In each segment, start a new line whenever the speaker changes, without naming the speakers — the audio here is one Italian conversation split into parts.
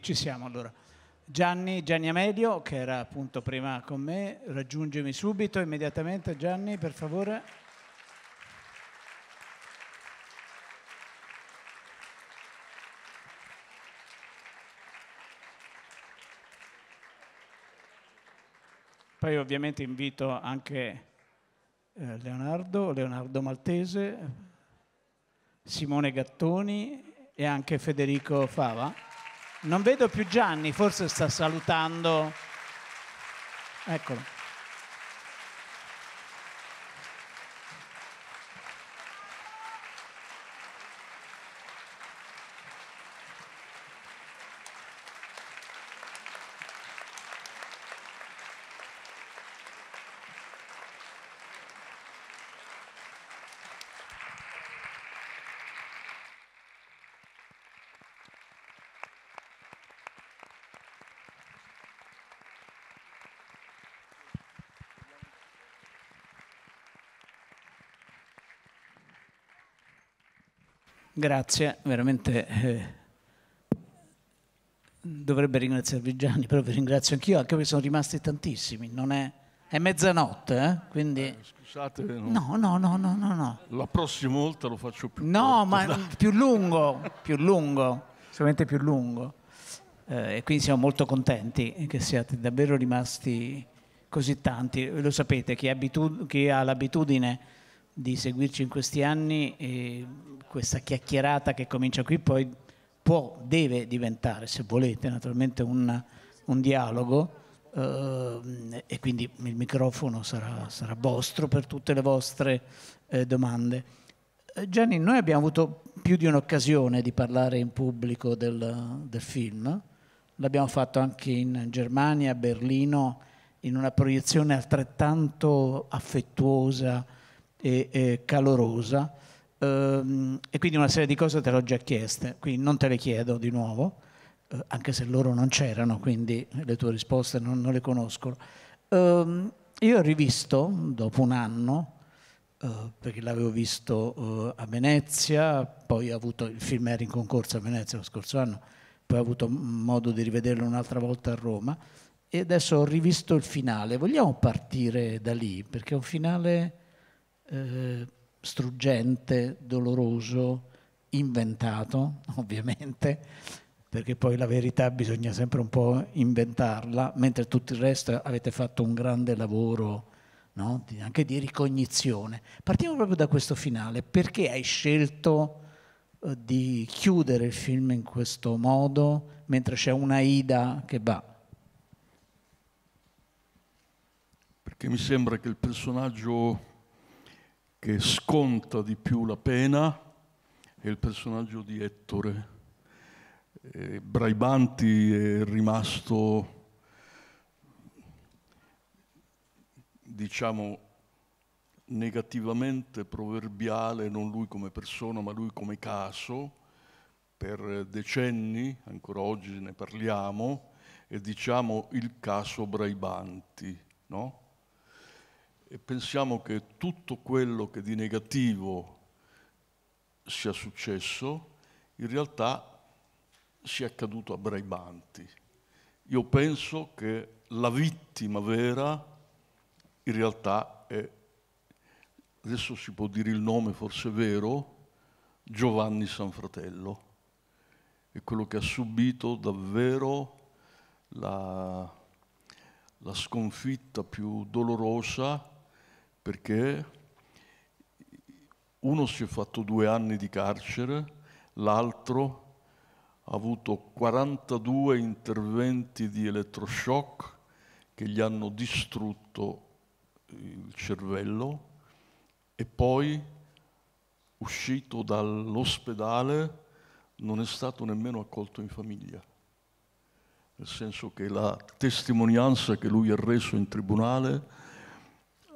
ci siamo allora. Gianni, Gianni Amedio, che era appunto prima con me, raggiungimi subito, immediatamente. Gianni, per favore. Poi ovviamente invito anche eh, Leonardo, Leonardo Maltese, Simone Gattoni e anche Federico Fava. Non vedo più Gianni, forse sta salutando. Eccolo. Grazie, veramente eh, dovrebbe ringraziarvi Gianni, però vi ringrazio anch'io, anche perché sono rimasti tantissimi, non è, è mezzanotte, eh? quindi... Eh, scusate, no. no, no, no, no, no, La
prossima volta lo faccio più No, corto, ma dai.
più lungo, più lungo, sicuramente più lungo. Eh, e quindi siamo molto contenti che siate davvero rimasti così tanti. Lo sapete, chi, chi ha l'abitudine di seguirci in questi anni e questa chiacchierata che comincia qui poi può, deve diventare, se volete, naturalmente un, un dialogo eh, e quindi il microfono sarà, sarà, vostro per tutte le vostre eh, domande. Eh, Gianni, noi abbiamo avuto più di un'occasione di parlare in pubblico del, del film, l'abbiamo fatto anche in Germania, a Berlino, in una proiezione altrettanto affettuosa, e, e calorosa ehm, e quindi una serie di cose te le ho già chieste, quindi non te le chiedo di nuovo, eh, anche se loro non c'erano, quindi le tue risposte non, non le conoscono. Ehm, io ho rivisto dopo un anno, eh, perché l'avevo visto eh, a Venezia, poi ho avuto, il film era in concorso a Venezia lo scorso anno, poi ho avuto modo di rivederlo un'altra volta a Roma e adesso ho rivisto il finale. Vogliamo partire da lì? Perché è un finale eh, struggente, doloroso, inventato, ovviamente, perché poi la verità bisogna sempre un po' inventarla, mentre tutto il resto avete fatto un grande lavoro no? anche di ricognizione. Partiamo proprio da questo finale, perché hai scelto eh, di chiudere il film in questo modo mentre c'è una Ida che va?
Perché mi sembra che il personaggio che sconta di più la pena è il personaggio di Ettore. Eh, Braibanti è rimasto, diciamo, negativamente proverbiale, non lui come persona, ma lui come caso, per decenni, ancora oggi ne parliamo, e diciamo il caso Braibanti, no? e pensiamo che tutto quello che di negativo sia successo in realtà sia accaduto a Braibanti. Io penso che la vittima vera in realtà è, adesso si può dire il nome forse vero, Giovanni Sanfratello. È quello che ha subito davvero la, la sconfitta più dolorosa perché uno si è fatto due anni di carcere, l'altro ha avuto 42 interventi di elettroshock che gli hanno distrutto il cervello e poi uscito dall'ospedale non è stato nemmeno accolto in famiglia, nel senso che la testimonianza che lui ha reso in tribunale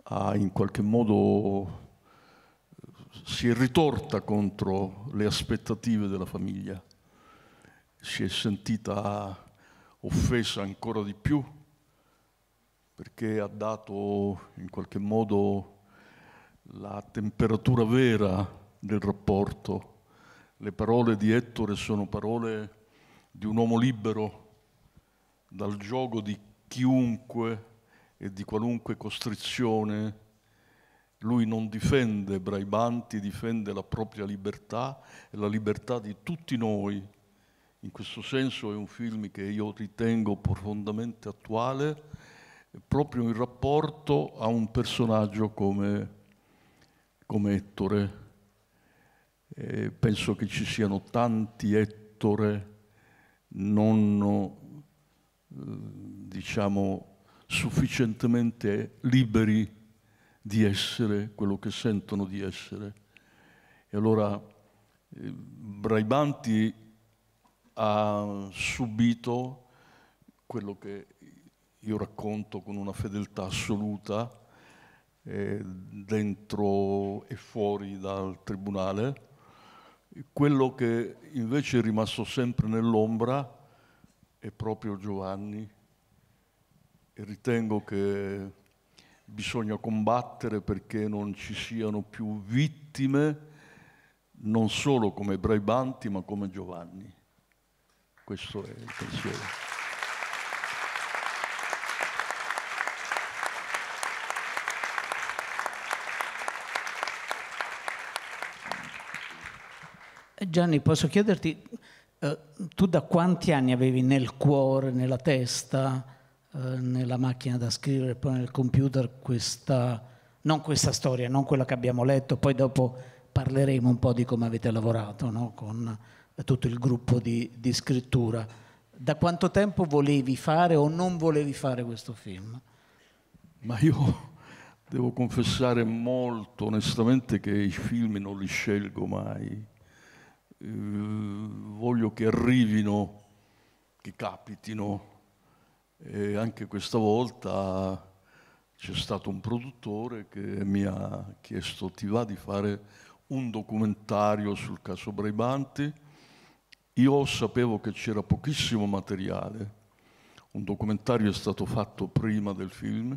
ha in qualche modo si è ritorta contro le aspettative della famiglia, si è sentita offesa ancora di più perché ha dato in qualche modo la temperatura vera del rapporto. Le parole di Ettore sono parole di un uomo libero dal gioco di chiunque e di qualunque costrizione. Lui non difende Braibanti, difende la propria libertà e la libertà di tutti noi. In questo senso è un film che io ritengo profondamente attuale proprio in rapporto a un personaggio come, come Ettore. E penso che ci siano tanti Ettore non eh, diciamo sufficientemente liberi di essere quello che sentono di essere. E allora eh, Braibanti ha subito quello che io racconto con una fedeltà assoluta eh, dentro e fuori dal tribunale, quello che invece è rimasto sempre nell'ombra è proprio Giovanni ritengo che bisogna combattere perché non ci siano più vittime, non solo come Braibanti, ma come Giovanni. Questo è il pensiero.
Gianni, posso chiederti, eh, tu da quanti anni avevi nel cuore, nella testa, eh, nella macchina da scrivere, poi nel computer, questa, non questa storia, non quella che abbiamo letto, poi dopo parleremo un po' di come avete lavorato no? con eh, tutto il gruppo di, di, scrittura. Da quanto tempo volevi fare o non volevi fare questo film?
Ma io devo confessare molto onestamente che i film non li scelgo mai. Eh, voglio che arrivino, che capitino, e anche questa volta c'è stato un produttore che mi ha chiesto ti va di fare un documentario sul caso Braibanti. Io sapevo che c'era pochissimo materiale, un documentario è stato fatto prima del film,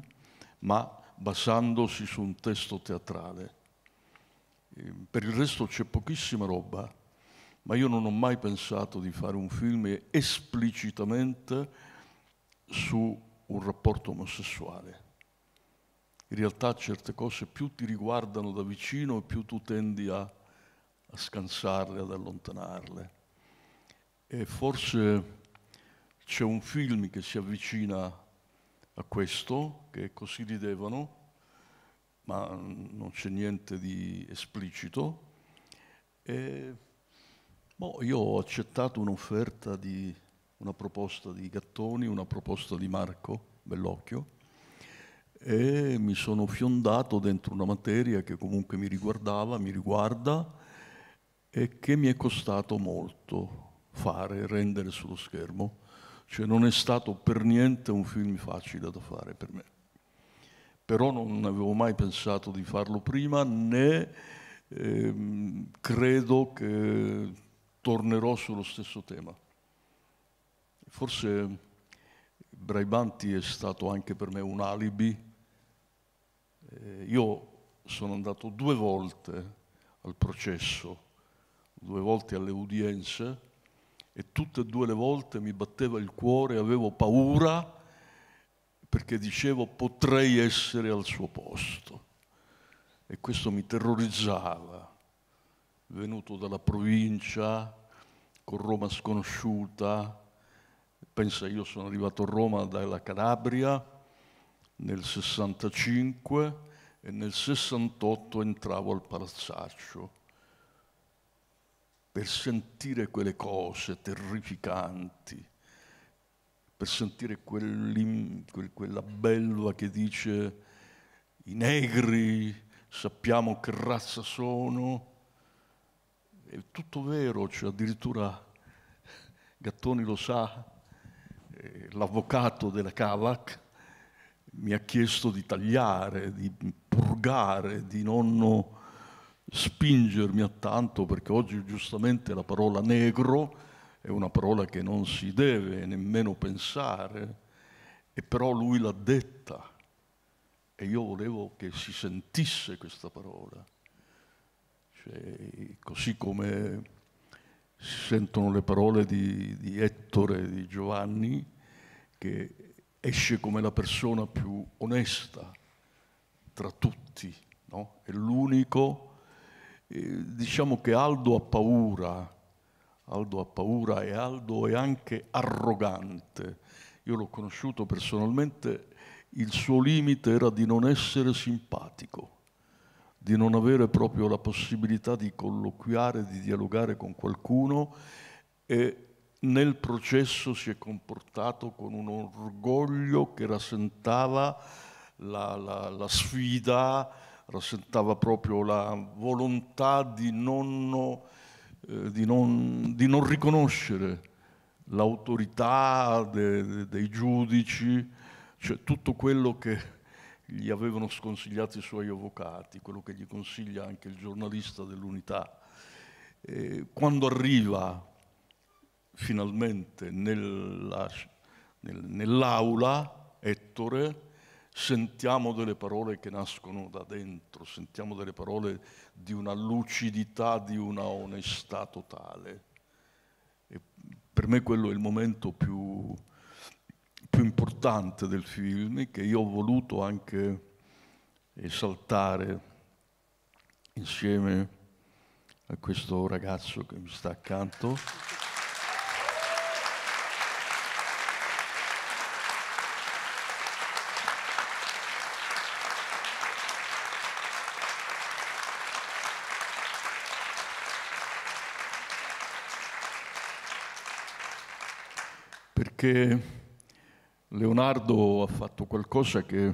ma basandosi su un testo teatrale. Per il resto c'è pochissima roba, ma io non ho mai pensato di fare un film esplicitamente su un rapporto omosessuale. In realtà certe cose più ti riguardano da vicino più tu tendi a, a scansarle, ad allontanarle. E forse c'è un film che si avvicina a questo, che così ridevano, ma non c'è niente di esplicito. E, boh, io ho accettato un'offerta di una proposta di Gattoni, una proposta di Marco Bellocchio e mi sono fiondato dentro una materia che comunque mi riguardava, mi riguarda e che mi è costato molto fare, rendere sullo schermo. Cioè non è stato per niente un film facile da fare per me. Però non avevo mai pensato di farlo prima né ehm, credo che tornerò sullo stesso tema. Forse Braibanti è stato anche per me un alibi. Eh, io sono andato due volte al processo, due volte alle udienze e tutte e due le volte mi batteva il cuore, avevo paura perché dicevo potrei essere al suo posto e questo mi terrorizzava, venuto dalla provincia, con Roma sconosciuta, Pensa, io sono arrivato a Roma dalla Calabria nel 65 e nel 68 entravo al Palazzaccio per sentire quelle cose terrificanti, per sentire quel, quella bella che dice i negri sappiamo che razza sono, è tutto vero, cioè addirittura Gattoni lo sa, eh, l'avvocato della Cavac mi ha chiesto di tagliare, di purgare, di non spingermi a tanto, perché oggi giustamente la parola negro è una parola che non si deve nemmeno pensare, e però lui l'ha detta e io volevo che si sentisse questa parola. Cioè, così come si sentono le parole di, di Ettore, di Giovanni, che esce come la persona più onesta tra tutti, no? è l'unico. Eh, diciamo che Aldo ha paura, Aldo ha paura e Aldo è anche arrogante. Io l'ho conosciuto personalmente, il suo limite era di non essere simpatico di non avere proprio la possibilità di colloquiare, di dialogare con qualcuno e nel processo si è comportato con un orgoglio che rasentava la, la, la sfida, rasentava proprio la volontà di non, eh, di non, di non riconoscere l'autorità de, de, dei giudici, cioè tutto quello che gli avevano sconsigliato i suoi avvocati, quello che gli consiglia anche il giornalista dell'unità. Eh, quando arriva finalmente nella, nel, nell'aula, Ettore, sentiamo delle parole che nascono da dentro, sentiamo delle parole di una lucidità, di una onestà totale. E per me quello è il momento più, più importante del film, che io ho voluto anche esaltare insieme a questo ragazzo che mi sta accanto. Perché Leonardo ha fatto qualcosa che,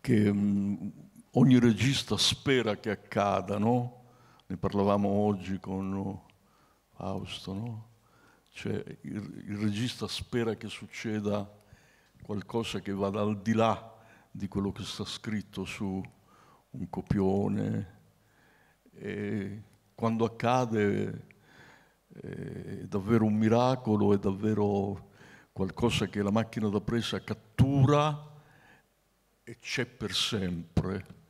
che mm, ogni regista spera che accada, no? Ne parlavamo oggi con Fausto, no? Cioè, il, il regista spera che succeda qualcosa che vada al di là di quello che sta scritto su un copione. E quando accade eh, è davvero un miracolo, è davvero qualcosa che la macchina da presa cattura e c'è per sempre.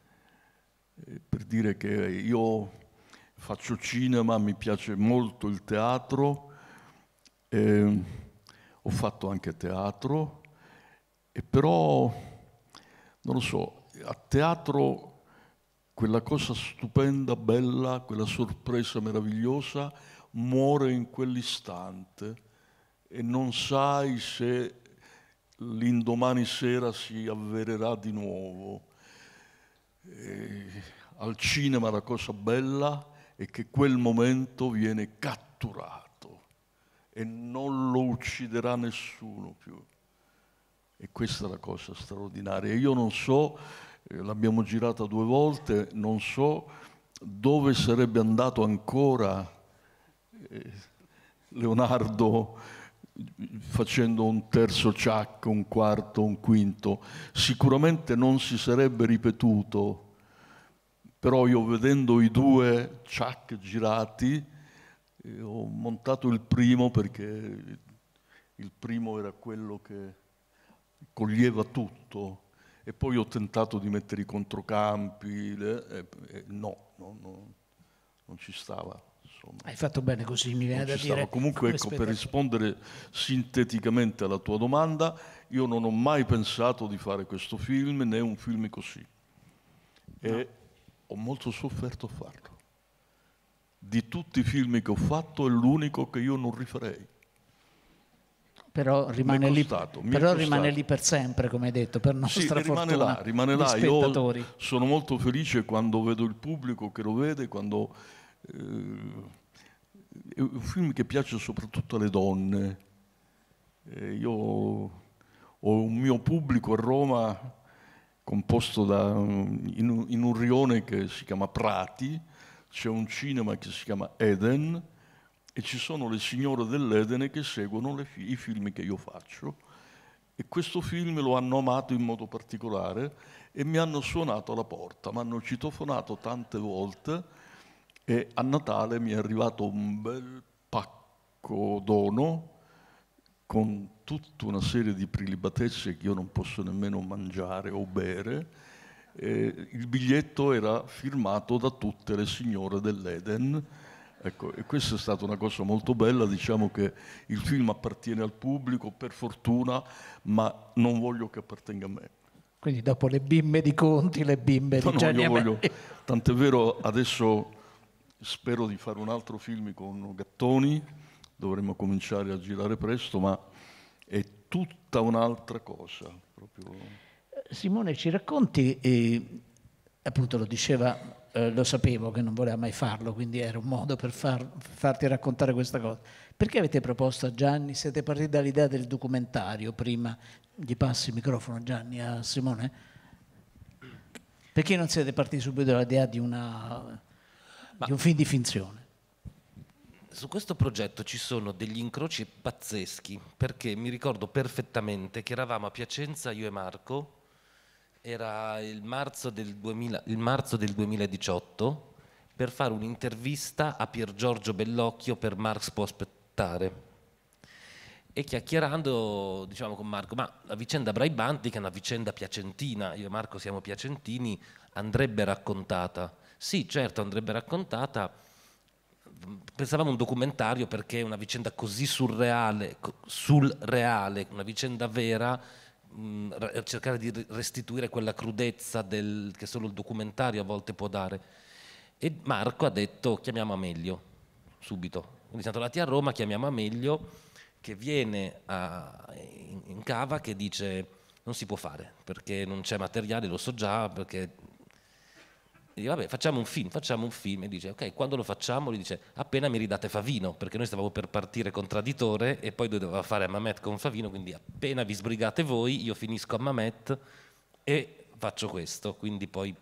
per dire che io faccio cinema, mi piace molto il teatro, eh, ho fatto anche teatro, e però, non lo so, a teatro quella cosa stupenda, bella, quella sorpresa meravigliosa muore in quell'istante e non sai se l'indomani sera si avvererà di nuovo. E al cinema la cosa bella è che quel momento viene catturato e non lo ucciderà nessuno più. E questa è la cosa straordinaria. Io non so, eh, l'abbiamo girata due volte, non so dove sarebbe andato ancora eh, Leonardo facendo un terzo ciac, un quarto, un quinto, sicuramente non si sarebbe ripetuto, però io vedendo i due ciac girati, eh, ho montato il primo perché il primo era quello che coglieva tutto e poi ho tentato di mettere i controcampi, le, eh, eh, no, no, no, non ci stava.
Insomma. Hai fatto bene così, mi viene da dire. Comunque, ecco, per
rispondere sinteticamente alla tua domanda, io non ho mai pensato di fare questo film, né un film così. E no. ho molto sofferto a farlo. Di tutti i film che ho fatto, è l'unico che io non rifarei
però, rimane, costato, lì, però rimane, lì, per sempre, come hai detto, per nostra sì, rimane là, rimane là. Io
sono molto felice quando vedo il pubblico che lo vede, quando eh, è un film che piace soprattutto alle donne. Eh, io ho un mio pubblico a Roma composto da, in, in un rione che si chiama Prati, c'è un cinema che si chiama Eden e ci sono le signore dell'Eden che seguono le, i film che io faccio e questo film lo hanno amato in modo particolare e mi hanno suonato alla porta, mi hanno citofonato tante volte e a Natale mi è arrivato un bel pacco dono con tutta una serie di prelibatezze che io non posso nemmeno mangiare o bere. Eh, il biglietto era firmato da tutte le signore dell'Eden. Ecco, e questa è stata una cosa molto bella, diciamo che il film appartiene al pubblico per fortuna, ma non voglio che appartenga a me.
Quindi dopo le bimbe di Conti, le bimbe di no, no, voglio,
Tant'è vero adesso spero di fare un altro film con Gattoni, dovremmo cominciare a girare presto, ma è tutta un'altra cosa. Proprio.
Simone, ci racconti, eh, appunto lo diceva, eh, lo sapevo che non voleva mai farlo, quindi era un modo per far, farti raccontare questa cosa. Perché avete proposto a Gianni, siete partiti dall'idea del documentario prima, gli passi il microfono Gianni a Simone? Perché non siete partiti subito dall'idea di una ma... Di un film di finzione.
Su questo progetto ci sono degli incroci pazzeschi, perché mi ricordo perfettamente che eravamo a Piacenza, io e Marco, era il marzo del, 2000, il marzo del 2018, per fare un'intervista a Pier Giorgio Bellocchio per Marx può aspettare. E chiacchierando, diciamo con Marco, ma la vicenda Braibanti, che è una vicenda piacentina, io e Marco siamo piacentini, andrebbe raccontata sì, certo, andrebbe raccontata. Pensavamo un documentario perché una vicenda così surreale, sul reale, una vicenda vera, mh, mm, eh, cercare di restituire quella crudezza del, che solo il documentario a volte può dare. E Marco ha detto chiamiamo Amelio, subito. Quindi siamo tornati a Roma, chiamiamo Amelio che viene a, in, in cava che dice non si può fare perché non c'è materiale, lo so già, perché dice, vabbè, facciamo un film, facciamo un film. E dice, ok, quando lo facciamo? Lui dice, appena mi ridate Favino, perché noi stavamo per partire con Traditore e poi doveva fare a Mamet con Favino, quindi appena vi sbrigate voi, io finisco a Mamet e faccio questo. Quindi poi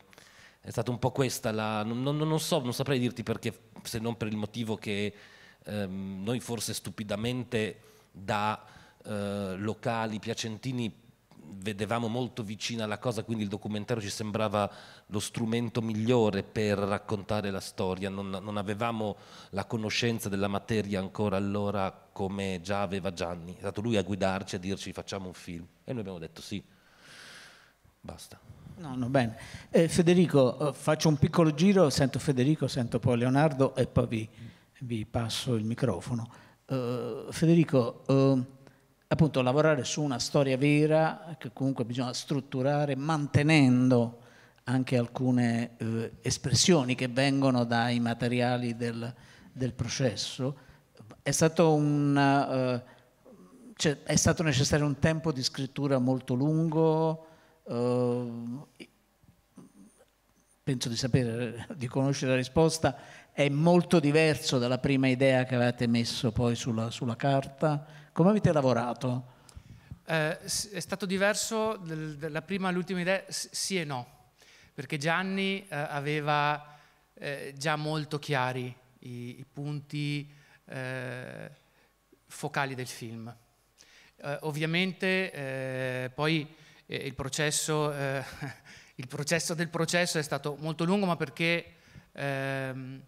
è stata un po' questa la... Non, non, non so, non saprei dirti perché, se non per il motivo che ehm, noi forse stupidamente da eh, locali piacentini vedevamo molto vicina la cosa, quindi il documentario ci sembrava lo strumento migliore per raccontare la storia, non, non avevamo la conoscenza della materia ancora allora come già aveva Gianni, è stato lui a guidarci, a dirci facciamo un film e noi abbiamo detto sì, basta.
No, no, bene. Eh, Federico, eh, faccio un piccolo giro, sento Federico, sento poi Leonardo e poi vi, vi passo il microfono. Uh, Federico, uh, appunto lavorare su una storia vera che comunque bisogna strutturare mantenendo anche alcune eh, espressioni che vengono dai materiali del, del processo. È stato, un, eh, cioè, è stato, necessario un tempo di scrittura molto lungo, eh, penso di sapere, di conoscere la risposta, è molto diverso dalla prima idea che avevate messo poi sulla, sulla carta come avete lavorato?
Eh, è stato diverso dalla prima all'ultima idea, sì e no, perché Gianni eh, aveva eh, già molto chiari i, i punti eh, focali del film. Eh, ovviamente eh, poi il processo, il, processo, del processo è stato molto lungo, ma perché... Ehm,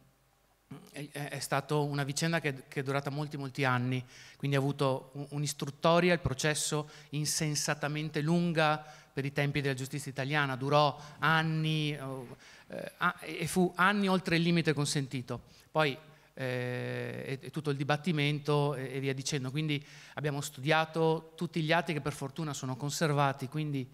è stata una vicenda che, che, è durata molti molti anni, quindi ha avuto un'istruttoria, il processo insensatamente lunga per i tempi della giustizia italiana, durò anni oh, eh, e fu anni oltre il limite consentito. Poi eh, e, tutto il dibattimento e, e, via dicendo. Quindi abbiamo studiato tutti gli atti che per fortuna sono conservati, quindi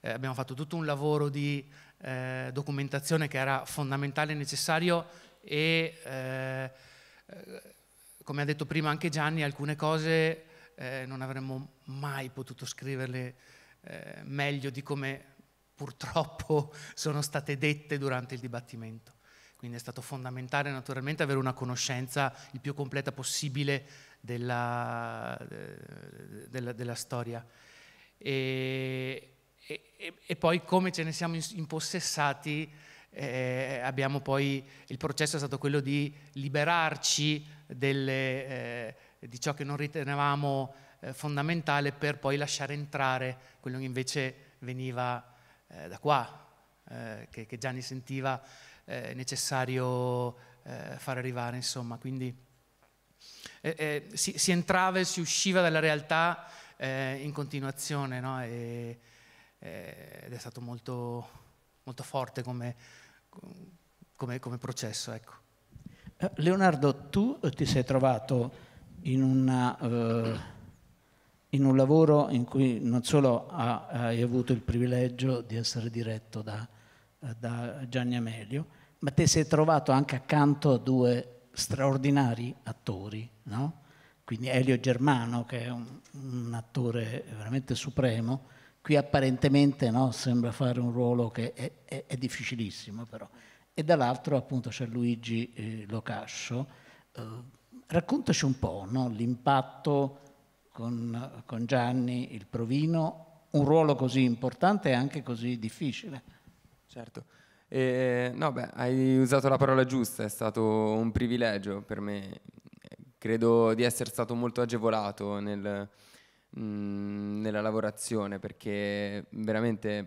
eh, abbiamo fatto tutto un lavoro di eh, documentazione che era fondamentale e necessario e eh, come ha detto prima anche Gianni, alcune cose eh, non avremmo mai potuto scriverle eh, meglio di come purtroppo sono state dette durante il dibattimento. Quindi è stato fondamentale naturalmente avere una conoscenza il più completa possibile della, eh, della, della storia. E, e, e, poi come ce ne siamo impossessati eh, abbiamo poi, il processo è stato quello di liberarci delle, eh, di ciò che non ritenevamo eh, fondamentale per poi lasciare entrare quello che invece veniva eh, da qua, eh, che, che, Gianni sentiva eh, necessario far arrivare, insomma. Quindi si, si, entrava e si usciva dalla realtà in continuazione, no? e, ed è stato molto, molto forte come come, come processo. Ecco.
Eh, Leonardo, tu eh, ti sei trovato in, una, eh, in, un lavoro in cui non solo hai avuto il privilegio di essere diretto da, eh, da Gianni Amelio, ma ti sei trovato anche accanto a due straordinari attori, no? quindi Elio Germano, che è un, un attore veramente supremo, qui apparentemente no, sembra fare un ruolo che è, è, è difficilissimo però. E dall'altro appunto c'è Luigi eh, Locascio. Eh, raccontaci un po' no, l'impatto con, con Gianni, il Provino, un ruolo così importante e anche così difficile. Certo.
Eh, no, beh, hai usato la parola giusta, è stato un privilegio per me. Credo di essere stato molto agevolato nel, Mm, nella lavorazione perché veramente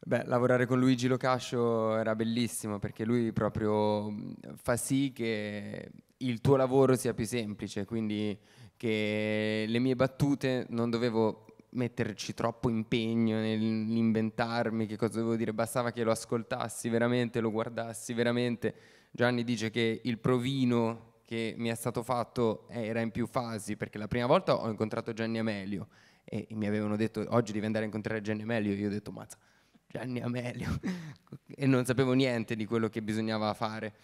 beh, lavorare con Luigi Locascio era bellissimo perché lui proprio mm, fa sì che il tuo lavoro sia più semplice, quindi che le mie battute non dovevo metterci troppo impegno nell'inventarmi che cosa dovevo dire, bastava che lo ascoltassi veramente, lo guardassi veramente. Gianni dice che il provino che mi è stato fatto eh, era in più fasi, perché la prima volta ho incontrato Gianni Amelio e mi avevano detto oggi devi andare a incontrare Gianni Amelio, io ho detto mazza, Gianni Amelio, e non sapevo niente di quello che bisognava fare.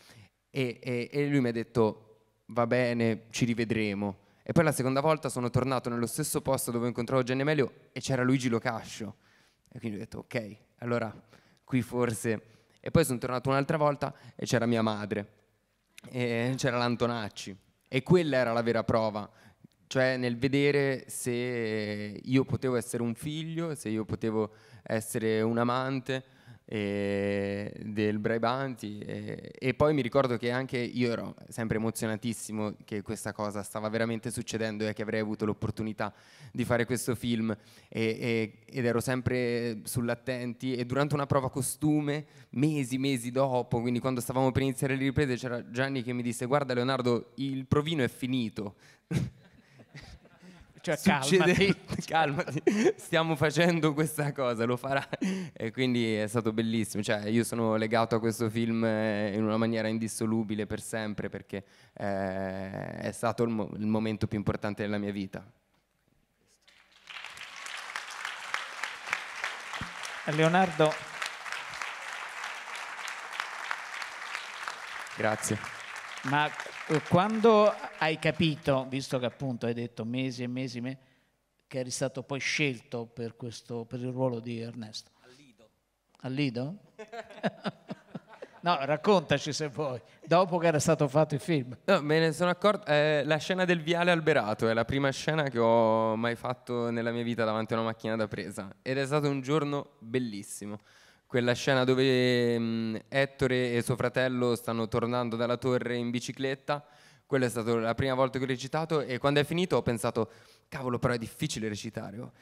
E, e, e lui mi ha detto va bene, ci rivedremo. E poi la seconda volta sono tornato nello stesso posto dove incontravo Gianni Amelio e c'era Luigi Locascio. E quindi ho detto ok, allora qui forse... E poi sono tornato un'altra volta e c'era mia madre eh, c'era l'Antonacci e quella era la vera prova, cioè nel vedere se io potevo essere un figlio, se io potevo essere un amante, e eh, del Braibanti e, eh, e, poi mi ricordo che anche io ero sempre emozionatissimo che questa cosa stava veramente succedendo e che avrei avuto l'opportunità di fare questo film e, e, ed ero sempre sull'attenti e durante una prova costume mesi mesi dopo quindi quando stavamo per iniziare le riprese c'era Gianni che mi disse guarda Leonardo il provino è finito
cioè, succede... calmati.
calmati. stiamo facendo questa cosa, lo farà. E quindi è stato bellissimo. Cioè, io sono legato a questo film eh, in una maniera indissolubile per sempre perché eh, è stato il, mo- il momento più importante della mia vita. Leonardo. Grazie.
Ma eh, quando hai capito, visto che appunto hai detto mesi e mesi, che eri stato poi scelto per, questo, per il ruolo di
Ernesto? Al Lido. Al Lido?
no, raccontaci se vuoi, dopo che era stato fatto il film.
No, me ne sono accorto, eh, la scena del viale alberato è la prima scena che ho mai fatto nella mia vita davanti a una macchina da presa ed è stato un giorno bellissimo quella scena dove mh, Ettore e suo fratello stanno tornando dalla torre in bicicletta, quella è stata la prima volta che ho recitato e quando è finito ho pensato, cavolo però è difficile recitare, oh.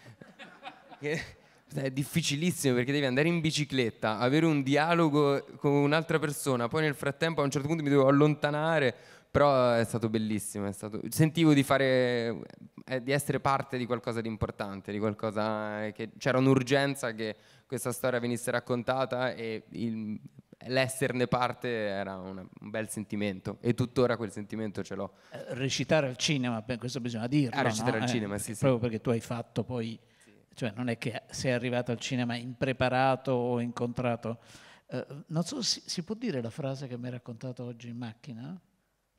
Cioè, è difficilissimo perché devi andare in bicicletta, avere un dialogo con un'altra persona, poi nel frattempo a un certo punto mi dovevo allontanare, però è stato bellissimo, è stato... sentivo di, fare, eh, di essere parte di qualcosa di importante, di qualcosa che c'era un'urgenza che questa storia venisse raccontata e il, l'esserne parte era un, bel sentimento e tuttora quel sentimento ce l'ho.
Eh, recitare al cinema, questo bisogna dirlo. Ah, recitare no? al eh, cinema, sì, sì. Proprio perché tu hai fatto poi, sì. cioè non è che sei arrivato al cinema impreparato o incontrato. Eh, non so, si, si, può dire la frase che mi hai raccontato oggi in macchina?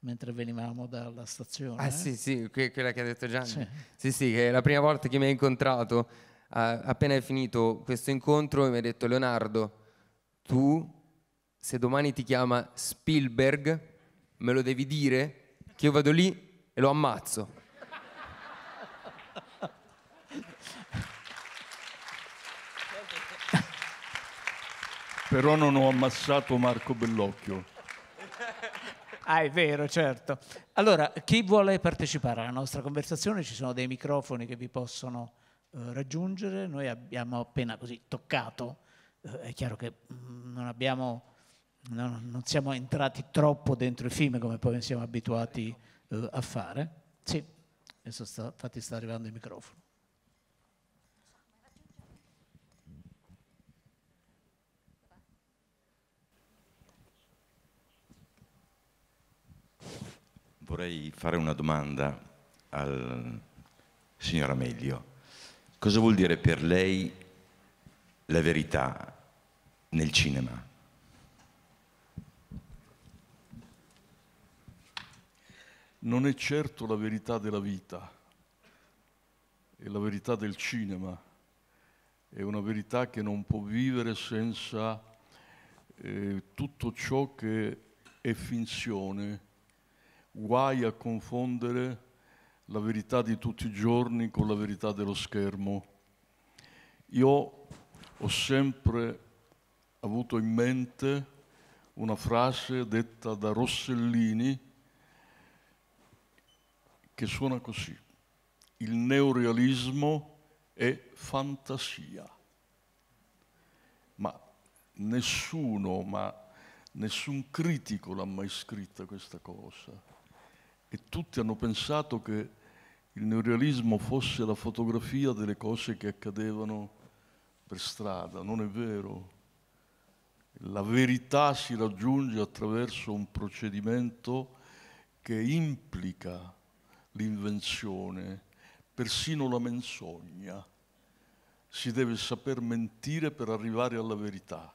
Mentre venivamo dalla stazione. Ah sì,
sì, quella che ha detto Gianni. Sì. sì, sì, che la prima volta che mi hai incontrato appena è finito questo incontro mi ha detto Leonardo, tu se domani ti chiama Spielberg me lo devi dire che io vado lì e lo ammazzo.
Però non ho ammassato Marco Bellocchio.
Ah, è vero, certo. Allora, chi vuole partecipare alla nostra conversazione, ci sono dei microfoni che vi possono eh, raggiungere, noi abbiamo appena così toccato, eh, è chiaro che mm, non, abbiamo, non, non siamo entrati troppo dentro il film come poi siamo abituati eh, a fare. Sì, adesso sta, infatti sta arrivando il microfono.
Vorrei fare una domanda al signor Amelio. Cosa vuol dire per lei
la verità nel cinema?
Non è certo la verità della vita, è la verità del cinema, è una verità che non può vivere senza eh, tutto ciò che è finzione. Guai a confondere la verità di tutti i giorni con la verità dello schermo. Io ho sempre avuto in mente una frase detta da Rossellini che suona così. Il neorealismo è fantasia. Ma nessuno, ma nessun critico l'ha mai scritta questa cosa e tutti hanno pensato che il neorealismo fosse la fotografia delle cose che accadevano per strada. Non è vero. La verità si raggiunge attraverso un procedimento che implica l'invenzione, persino la menzogna. Si deve saper mentire per arrivare alla verità.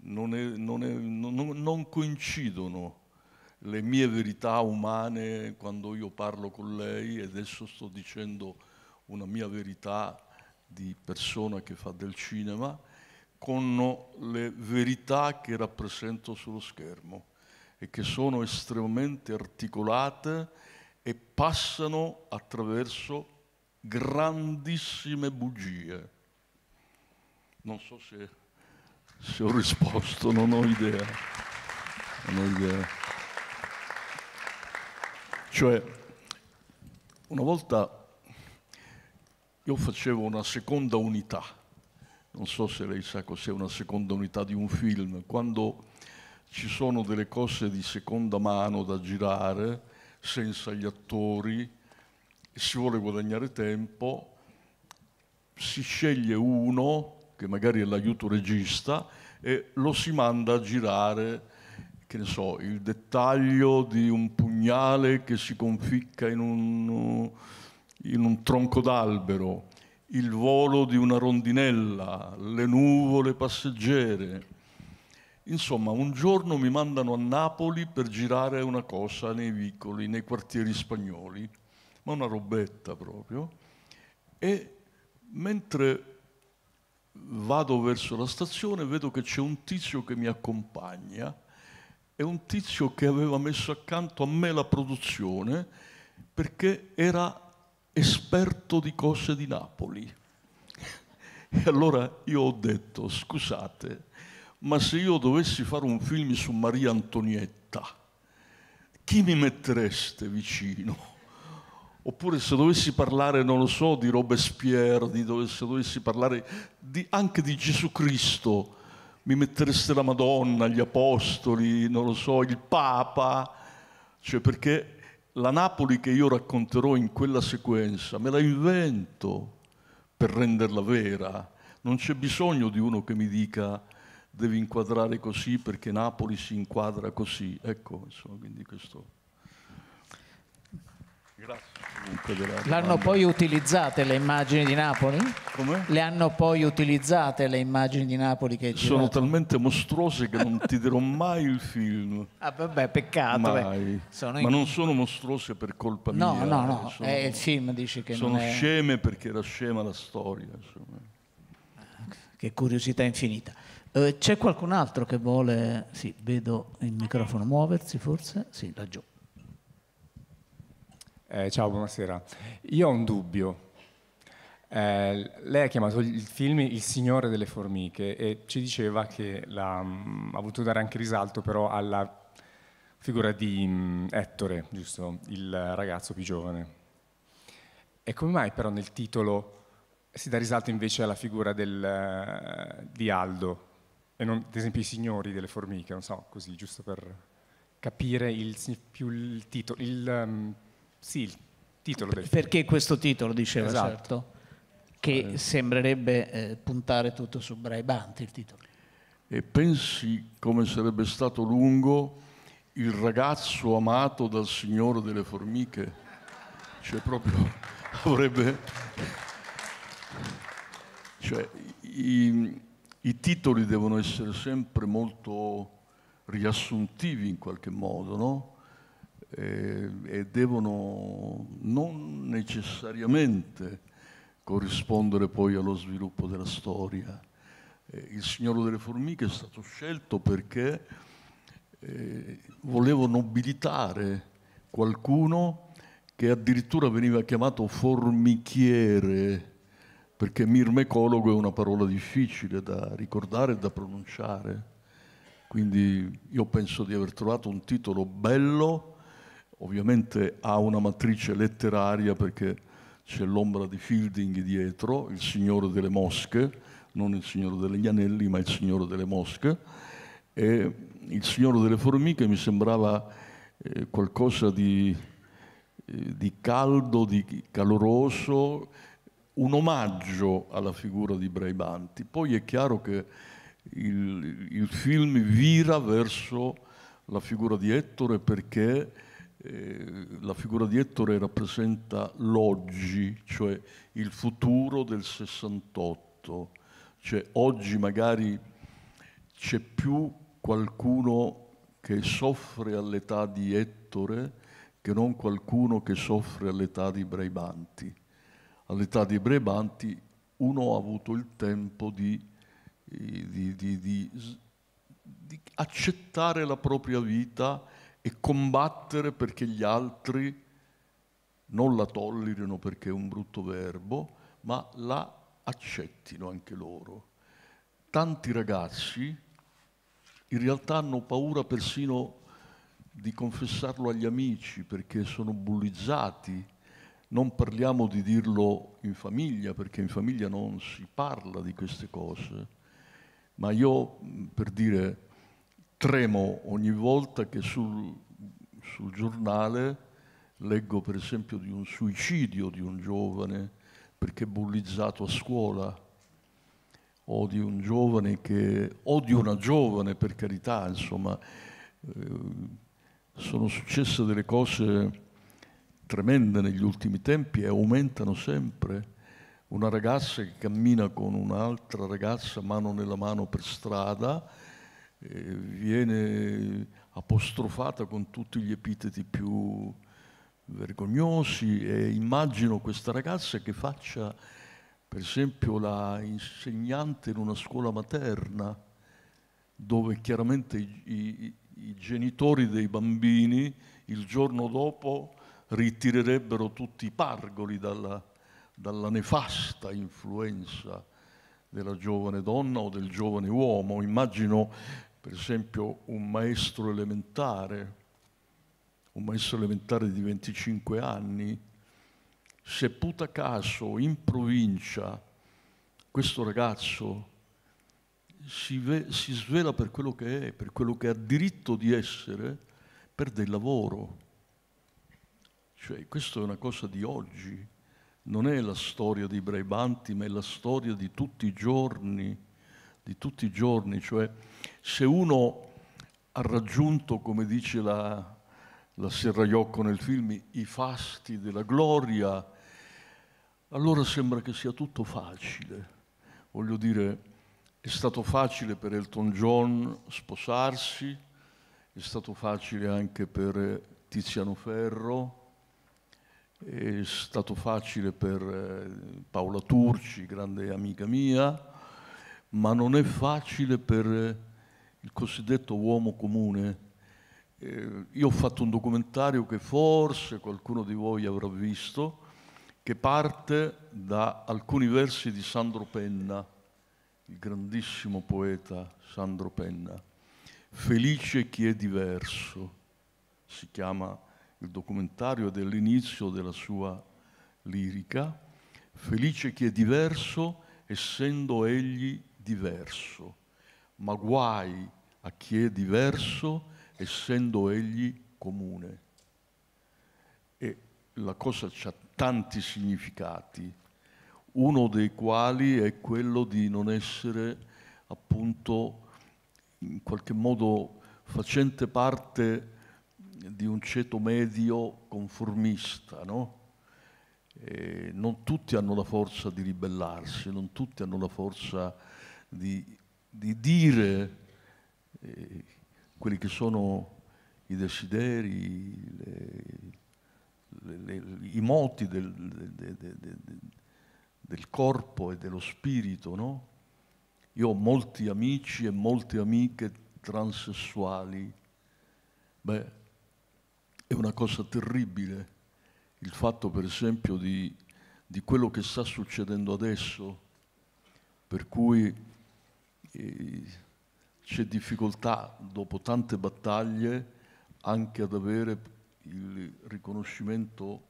Non, è, non, è, non, non coincidono le mie verità umane quando io parlo con lei e adesso sto dicendo una mia verità di persona che fa del cinema con le verità che rappresento sullo schermo e che sono estremamente articolate e passano attraverso grandissime bugie. Non so se, se ho risposto, non ho idea. Non ho idea. Cioè, una volta io facevo una seconda unità, non so se lei sa cos'è una seconda unità di un film, quando ci sono delle cose di seconda mano da girare senza gli attori, e si vuole guadagnare tempo, si sceglie uno, che magari è l'aiuto regista, e lo si manda a girare che ne so, il dettaglio di un pugnale che si conficca in un, in un tronco d'albero, il volo di una rondinella, le nuvole passeggere. Insomma, un giorno mi mandano a Napoli per girare una cosa nei vicoli, nei quartieri spagnoli, ma una robetta proprio. E mentre vado verso la stazione vedo che c'è un tizio che mi accompagna e un tizio che aveva messo accanto a me la produzione perché era esperto di cose di Napoli. E allora io ho detto, scusate, ma se io dovessi fare un film su Maria Antonietta, chi mi mettereste vicino? Oppure se dovessi parlare, non lo so, di Robespierre, di dove, se dovessi parlare di, anche di Gesù Cristo, mi mettereste la Madonna, gli Apostoli, non lo so, il Papa, cioè perché la Napoli che io racconterò in quella sequenza me la invento per renderla vera, non c'è bisogno di uno che mi dica devi inquadrare così perché Napoli si inquadra così, ecco, insomma, quindi questo. Grazie. L'hanno poi
utilizzate le immagini di Napoli? Come? Le hanno poi utilizzate le immagini di Napoli che ci Sono
talmente mostruose che non ti dirò mai il film. Ah, vabbè, peccato. Mai. Beh, in... Ma non sono mostruose per colpa no, mia. No, no,
eh, no. il film dice che sono non è...
sceme perché era scema la storia. Insomma.
Che curiosità infinita. Eh, c'è qualcun altro che vuole... Sì, vedo il microfono muoversi forse. Sì, laggiù.
Eh, ciao, buonasera. Io ho un dubbio. Eh, lei ha chiamato il film Il Signore delle Formiche e ci diceva che la, mh, mm, ha voluto dare anche risalto però alla figura di mh, mm, Ettore, giusto? Il ragazzo più giovane. E come mai però nel titolo si dà risalto invece alla figura del, uh, di Aldo e non ad esempio i signori delle formiche, non so, così giusto per capire il, più il titolo, il, um, sì, il titolo del
film. Perché questo titolo, diceva esatto. certo,
che
eh.
sembrerebbe eh, puntare tutto su Braibanti il titolo.
E pensi come sarebbe stato lungo il ragazzo amato dal Signore delle Formiche? Cioè proprio avrebbe... Cioè, i, i titoli devono essere sempre molto riassuntivi in qualche modo, no? e, e devono non necessariamente corrispondere poi allo sviluppo della storia. Eh, il Signore delle Formiche è stato scelto perché eh, volevo nobilitare qualcuno che addirittura veniva chiamato formichiere, perché mirmecologo è una parola difficile da ricordare e da pronunciare. Quindi io penso di aver trovato un titolo bello, ovviamente ha una matrice letteraria perché c'è l'ombra di Fielding dietro, il Signore delle Mosche, non il Signore degli Anelli, ma il Signore delle Mosche. E il Signore delle Formiche mi sembrava eh, qualcosa di, eh, di, caldo, di caloroso, un omaggio alla figura di Braibanti. Poi è chiaro che il, il film vira verso la figura di Ettore perché eh, la figura di Ettore rappresenta l'oggi, cioè il futuro del 68, cioè oggi magari c'è più qualcuno che soffre all'età di Ettore che non qualcuno che soffre all'età di Breibanti. All'età di Breibanti uno ha avuto il tempo di, eh, di, di, di accettare la propria vita e combattere perché gli altri non la tollerino perché è un brutto verbo, ma la accettino anche loro. Tanti ragazzi in realtà hanno paura persino di confessarlo agli amici perché sono bullizzati. Non parliamo di dirlo in famiglia perché in famiglia non si parla di queste cose. Ma io per dire tremo ogni volta che sul, sul giornale leggo per esempio di un suicidio di un giovane perché bullizzato a scuola o di un giovane che, o di una giovane per carità, insomma, eh, sono successe delle cose tremende negli ultimi tempi e aumentano sempre. Una ragazza che cammina con un'altra ragazza mano nella mano per strada eh, viene apostrofata con tutti gli epiteti più vergognosi e immagino questa ragazza che faccia per esempio la insegnante in una scuola materna dove chiaramente i, i, i genitori dei bambini il giorno dopo ritirerebbero tutti i pargoli dalla, dalla nefasta influenza della giovane donna o del giovane uomo. Immagino per esempio un maestro elementare, un maestro elementare di 25 anni, se puta caso in provincia questo ragazzo si, ve- si svela per quello che è, per quello che ha diritto di essere, perde il lavoro. Cioè, questa è una cosa di oggi, non è la storia dei Braibanti, ma è la storia di tutti i giorni di tutti i giorni, cioè se uno ha raggiunto, come dice la, la Serraiocco nel film, i fasti della gloria, allora sembra che sia tutto facile. Voglio dire, è stato facile per Elton John sposarsi, è stato facile anche per Tiziano Ferro, è stato facile per eh, Paola Turci, grande amica mia, ma non è facile per eh, il cosiddetto uomo comune. Eh, io ho fatto un documentario che forse qualcuno di voi avrà visto, che parte da alcuni versi di Sandro Penna, il grandissimo poeta Sandro Penna. Felice chi è diverso, si chiama il documentario dell'inizio della sua lirica. Felice chi è diverso, essendo egli diverso, ma guai a chi è diverso essendo egli comune. E la cosa ha tanti significati, uno dei quali è quello di non essere appunto in qualche modo facente parte di un ceto medio conformista, no? non tutti hanno la forza di ribellarsi, non tutti hanno la forza di, di dire eh, quelli che sono i desideri, le, le, le, i moti del, de, de, de, del, corpo e dello spirito, no? Io ho molti amici e molte amiche transessuali. Beh, è una cosa terribile il fatto, per esempio, di, di quello che sta succedendo adesso, per cui c'è difficoltà dopo tante battaglie anche ad avere il riconoscimento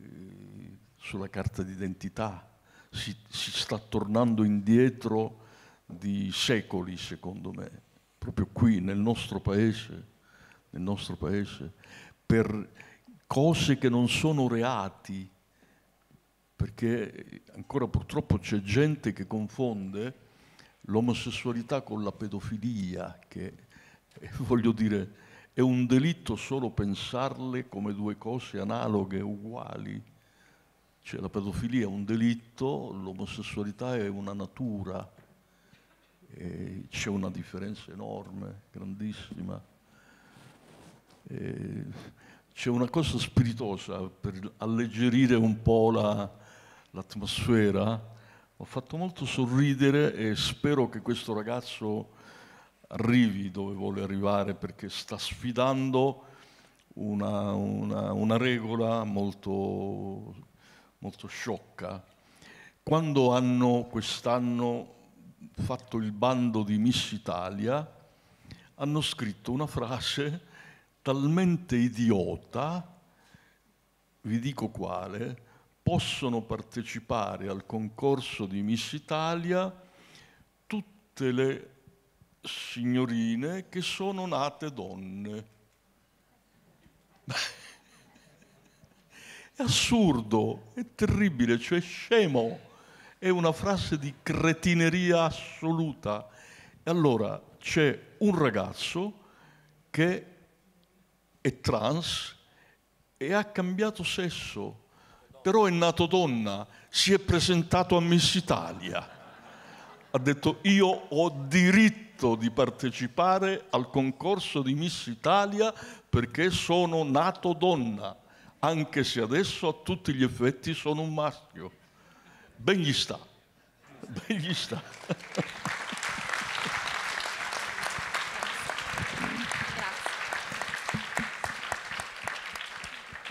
eh, sulla carta d'identità. Si, si, sta tornando indietro di secoli, secondo me, proprio qui nel nostro paese, nel nostro paese per cose che non sono reati, perché ancora purtroppo c'è gente che confonde l'omosessualità con la pedofilia, che eh, voglio dire è un delitto solo pensarle come due cose analoghe, uguali. Cioè la pedofilia è un delitto, l'omosessualità è una natura. c'è una differenza enorme, grandissima. E c'è una cosa spiritosa per alleggerire un po' l'atmosfera ho fatto molto sorridere e spero che questo ragazzo arrivi dove vuole arrivare perché sta sfidando una, una, una regola molto, molto sciocca. Quando hanno quest'anno fatto il bando di Miss Italia, hanno scritto una frase talmente idiota, vi dico quale, possono partecipare al concorso di Miss Italia tutte le signorine che sono nate donne. è assurdo, è terribile, cioè scemo, è una frase di cretineria assoluta. E allora c'è un ragazzo che è trans e ha cambiato sesso però è nato donna, si è presentato a Miss Italia. Ha detto io ho diritto di partecipare al concorso di Miss Italia perché sono nato donna, anche se adesso a tutti gli effetti sono un maschio. Ben gli sta, ben gli sta.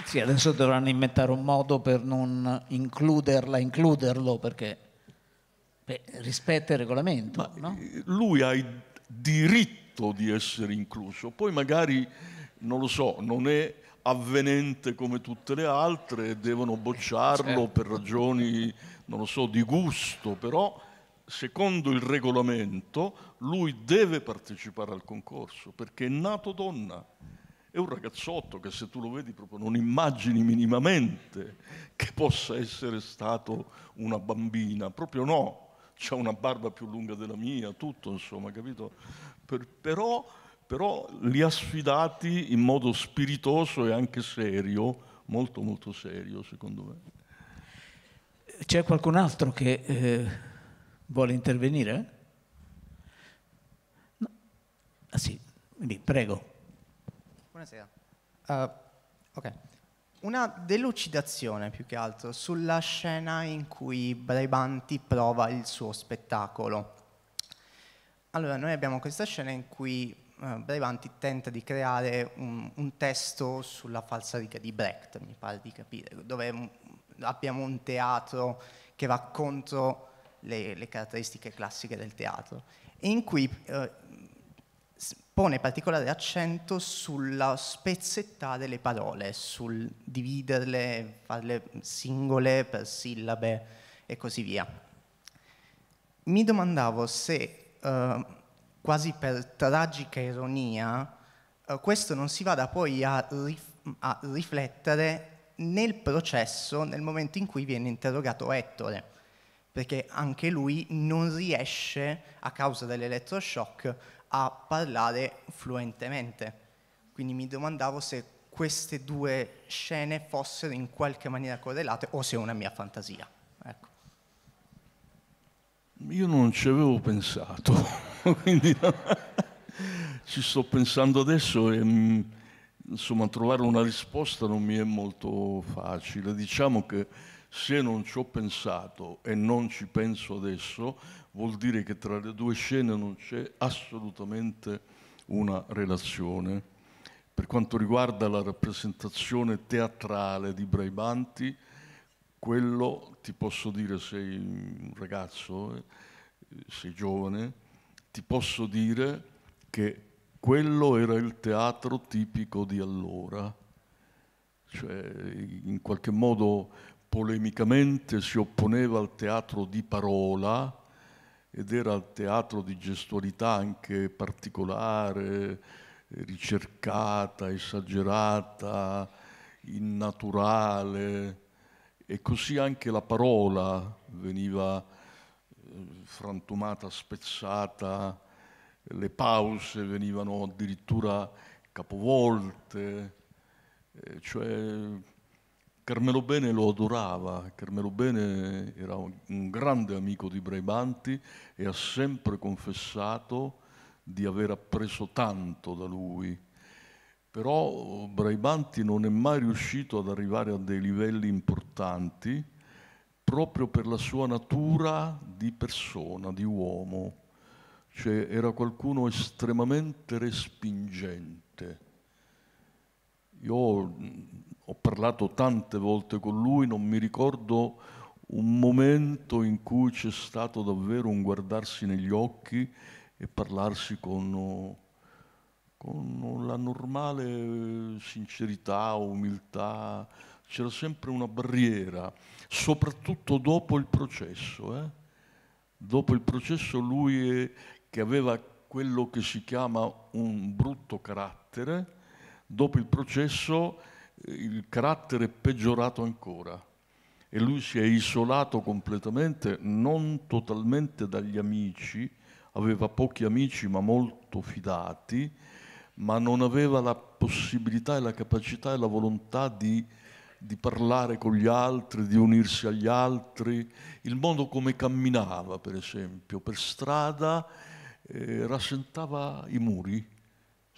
Sì, adesso dovranno inventare un modo per non includerla, includerlo, perché beh, rispetta il
regolamento. No? Eh, lui ha il diritto di essere incluso, poi magari, non lo so, non è avvenente come tutte le altre, devono bocciarlo eh, certo. per ragioni, non lo so, di gusto, però secondo il regolamento lui deve partecipare al concorso perché è nato donna. È un ragazzotto che se tu lo vedi proprio non immagini minimamente che possa essere stato una bambina, proprio no. c'è una barba più lunga della mia, tutto insomma, capito? Per, però, però li ha sfidati in modo spiritoso e anche serio, molto molto serio secondo me.
C'è qualcun altro che eh, vuole intervenire? No. Ah sì, quindi prego.
Buonasera. Uh, okay. Una delucidazione più che altro sulla scena in cui Brebanti prova il suo spettacolo. Allora, noi abbiamo questa scena in cui uh, eh, Brevanti tenta di creare un, un, testo sulla falsa riga di Brecht, mi pare di capire, dove mm, abbiamo un teatro che va contro le, le, caratteristiche classiche del teatro, e in cui uh, pone particolare accento sulla spezzettare le parole, sul dividerle, farle singole per sillabe e così via. Mi domandavo se, eh, quasi per tragica ironia, eh, questo non si vada poi a, rif- a riflettere nel processo, nel momento in cui viene interrogato Ettore perché anche lui non riesce, a causa dell'elettroshock, a parlare fluentemente. Quindi mi domandavo se queste due scene fossero in qualche maniera correlate o se è una mia fantasia. Ecco.
Io non ci avevo pensato, quindi ci sto pensando adesso e mm, insomma trovare una risposta non mi è molto facile. Diciamo che se non ci ho pensato e non ci penso adesso, vuol dire che tra le due scene non c'è assolutamente una relazione. Per quanto riguarda la rappresentazione teatrale di Braibanti, quello ti posso dire sei un ragazzo, eh, sei giovane, ti posso dire che quello era il teatro tipico di allora, cioè in qualche modo polemicamente si opponeva al teatro di parola, ed era teatro di gestualità anche particolare, eh, ricercata, esagerata, innaturale e così anche la parola veniva eh, frantumata, spezzata, le pause venivano addirittura capovolte, eh, cioè Carmelo Bene lo adorava, Carmelo Bene era un grande amico di Brebanti e ha sempre confessato di aver appreso tanto da lui. Però Braibanti non è mai riuscito ad arrivare a dei livelli importanti proprio per la sua natura di persona, di uomo. Cioè era qualcuno estremamente respingente. Io ho parlato tante volte con lui, non mi ricordo un momento in cui c'è stato davvero un guardarsi negli occhi e parlarsi con, con la normale sincerità, umiltà, c'era sempre una barriera, soprattutto dopo il processo. Eh? Dopo il processo lui è, che aveva quello che si chiama un brutto carattere, dopo il processo il carattere è peggiorato ancora e lui si è isolato completamente, non totalmente dagli amici, aveva pochi amici ma molto fidati, ma non aveva la possibilità e la capacità e la volontà di, di parlare con gli altri, di unirsi agli altri. Il modo come camminava, per esempio, per strada eh, rasentava i muri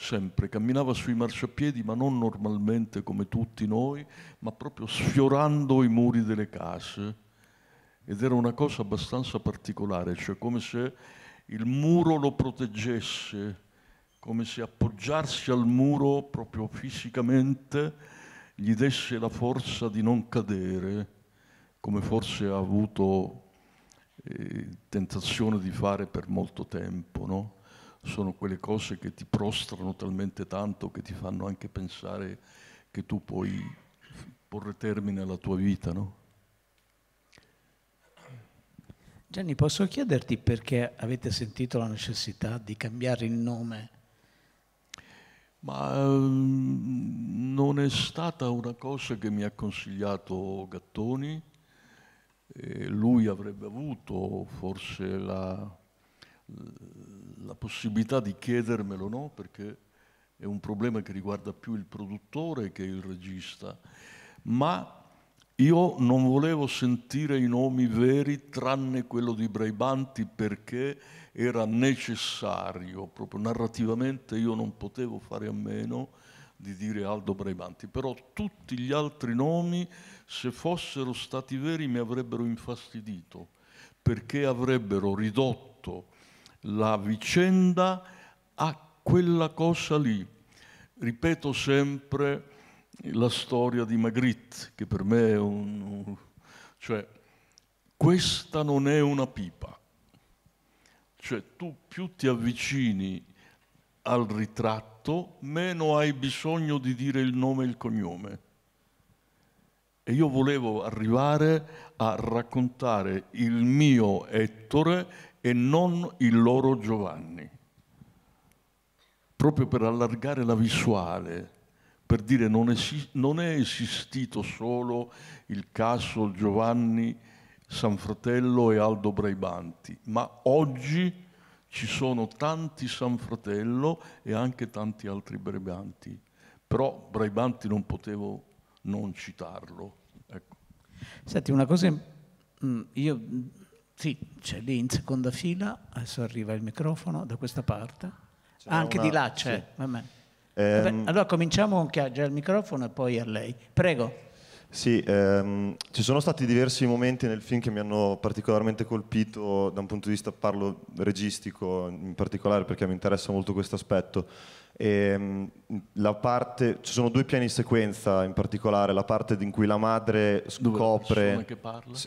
sempre, camminava sui marciapiedi ma non normalmente come tutti noi, ma proprio sfiorando i muri delle case ed era una cosa abbastanza particolare, cioè come se il muro lo proteggesse, come se appoggiarsi al muro proprio fisicamente gli desse la forza di non cadere, come forse ha avuto eh, tentazione di fare per molto tempo, no? sono quelle cose che ti prostrano talmente tanto che ti fanno anche pensare che tu puoi porre termine alla tua vita, no? Gianni, posso chiederti perché avete
sentito la necessità di cambiare il nome?
Ma mm, non è stata una cosa che mi ha consigliato Gattoni, lui avrebbe avuto forse la, la possibilità di chiedermelo no, perché è un problema che riguarda più il produttore che il regista, ma io non volevo sentire i nomi veri tranne quello di Braibanti perché era necessario, proprio narrativamente io non potevo fare a meno di dire Aldo Braibanti, però tutti gli altri nomi, se fossero stati veri, mi avrebbero infastidito, perché avrebbero ridotto la vicenda a quella cosa lì. Ripeto sempre la storia di Magritte, che per me è un... cioè, questa non è una pipa. Cioè, tu più ti avvicini al ritratto, meno hai bisogno di dire il nome e il cognome. E io volevo arrivare a raccontare il mio Ettore e non il loro Giovanni, proprio per allargare la visuale, per dire non, esi- non è esistito solo il caso Giovanni Sanfratello e Aldo Braibanti, ma oggi ci sono tanti Sanfratello e anche tanti altri Braibanti, però Braibanti non potevo non citarlo. Ecco.
Senti, una cosa, mm, io sì, c'è lì in seconda fila, adesso arriva il microfono da questa parte. Ah, anche una... di là c'è. Sì. Ehm, Vabbè. Ehm... allora cominciamo anche a già il microfono e poi a lei. Prego.
Sì, ehm, ci sono stati diversi momenti nel film che mi hanno particolarmente colpito da un punto di vista, parlo registico in particolare perché mi interessa molto questo aspetto. Ehm, la parte, ci sono due piani in sequenza in particolare, la parte in cui la madre scopre... Due persone che parla?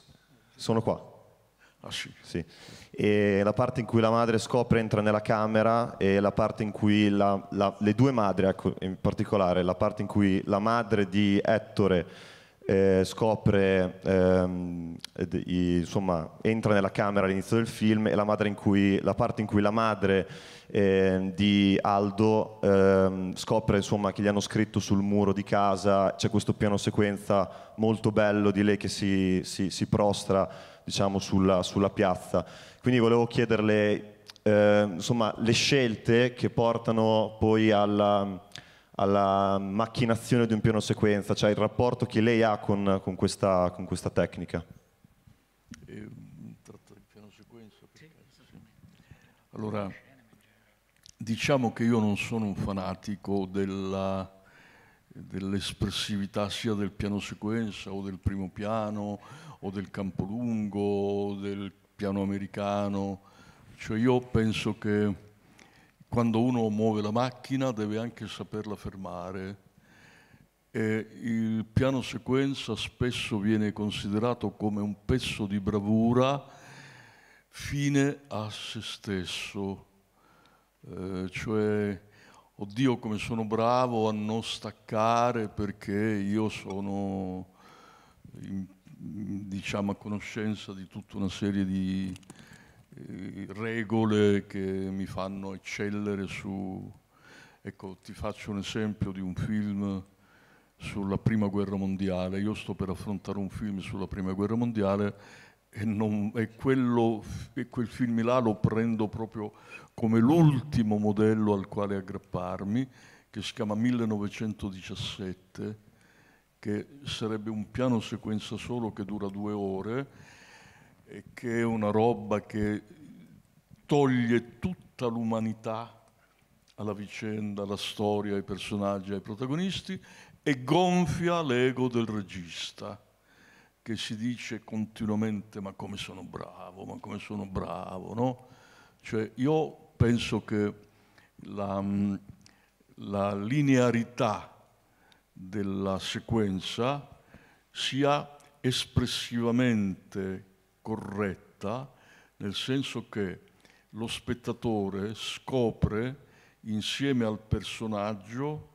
Sono qua. Ah, sì. Sì. E la parte in cui la madre scopre entra nella camera e la parte in cui la, la, le due madri, ecco, in particolare, la parte in cui la madre di Ettore eh, scopre, ehm, i, insomma, entra nella camera all'inizio del film e la, in cui, la parte in cui la madre eh, di Aldo, ehm, scopre insomma, che gli hanno scritto sul muro di casa, c'è questo piano sequenza molto bello di lei che si, si, si prostra diciamo, sulla, sulla piazza. Quindi volevo chiederle eh, insomma, le scelte che portano poi alla, alla, macchinazione di un piano sequenza, cioè il rapporto che lei ha con, con, questa, con questa, tecnica.
Eh, tratta di piano sequenza. Allora, diciamo che io non sono un fanatico dell'espressività sia del piano sequenza o del primo piano o del campo lungo o del piano americano, cioè io penso che quando uno muove la macchina deve anche saperla fermare e il piano sequenza spesso viene considerato come un pezzo di bravura fine a se stesso eh, cioè, oddio come sono bravo a non staccare perché io sono, in, diciamo, a conoscenza di tutta una serie di eh, regole che mi fanno eccellere su... Ecco, ti faccio un esempio di un film sulla Prima Guerra Mondiale. Io sto per affrontare un film sulla Prima Guerra Mondiale e, non, e, quello, e quel film là lo prendo proprio come l'ultimo modello al quale aggrapparmi, che si chiama 1917, che sarebbe un piano sequenza solo che dura due ore e che è una roba che toglie tutta l'umanità alla vicenda, alla storia, ai personaggi, ai protagonisti e gonfia l'ego del regista che si dice continuamente ma come sono bravo, ma come sono bravo, no? Cioè io penso che la, la linearità della sequenza sia espressivamente corretta, nel senso che lo spettatore scopre insieme al personaggio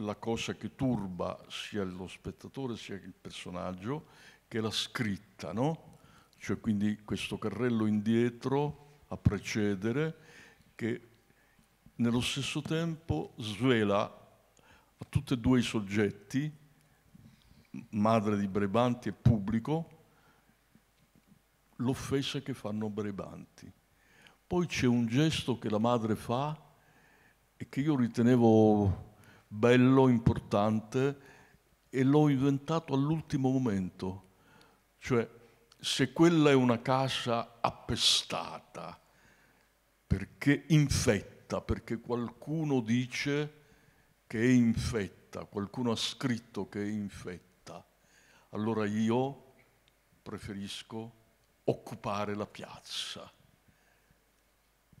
la cosa che turba sia lo spettatore sia il personaggio, che è la scritta, no? Cioè quindi questo carrello indietro a precedere che nello stesso tempo svela a tutti e due i soggetti, madre di Brebanti e pubblico, l'offesa che fanno Brebanti. Poi c'è un gesto che la madre fa e che io ritenevo bello, importante e l'ho inventato all'ultimo momento. Cioè, se quella è una casa appestata, perché infetta, perché qualcuno dice che è infetta, qualcuno ha scritto che è infetta, allora io preferisco occupare la piazza